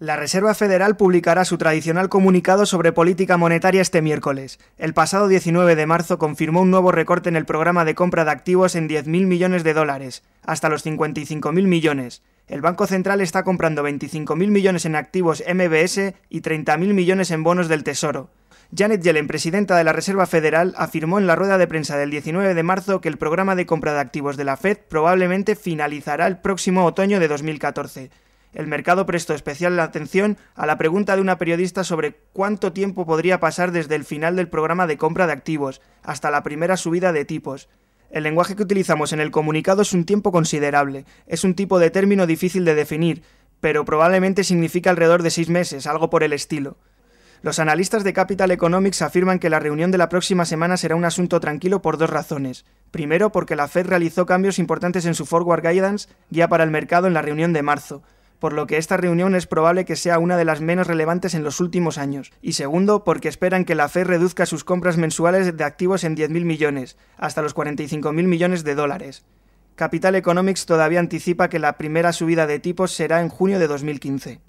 La Reserva Federal publicará su tradicional comunicado sobre política monetaria este miércoles. El pasado 19 de marzo confirmó un nuevo recorte en el programa de compra de activos en 10.000 millones de dólares, hasta los 55.000 millones. El Banco Central está comprando 25.000 millones en activos MBS y 30.000 millones en bonos del Tesoro. Janet Yellen, presidenta de la Reserva Federal, afirmó en la rueda de prensa del 19 de marzo que el programa de compra de activos de la Fed probablemente finalizará el próximo otoño de 2014 el mercado prestó especial atención a la pregunta de una periodista sobre cuánto tiempo podría pasar desde el final del programa de compra de activos hasta la primera subida de tipos. El lenguaje que utilizamos en el comunicado es un tiempo considerable, es un tipo de término difícil de definir, pero probablemente significa alrededor de seis meses, algo por el estilo. Los analistas de Capital Economics afirman que la reunión de la próxima semana será un asunto tranquilo por dos razones. Primero, porque la Fed realizó cambios importantes en su Forward Guidance, guía para el mercado, en la reunión de marzo, por lo que esta reunión es probable que sea una de las menos relevantes en los últimos años. Y segundo, porque esperan que la Fed reduzca sus compras mensuales de activos en 10.000 millones, hasta los 45.000 millones de dólares. Capital Economics todavía anticipa que la primera subida de tipos será en junio de 2015.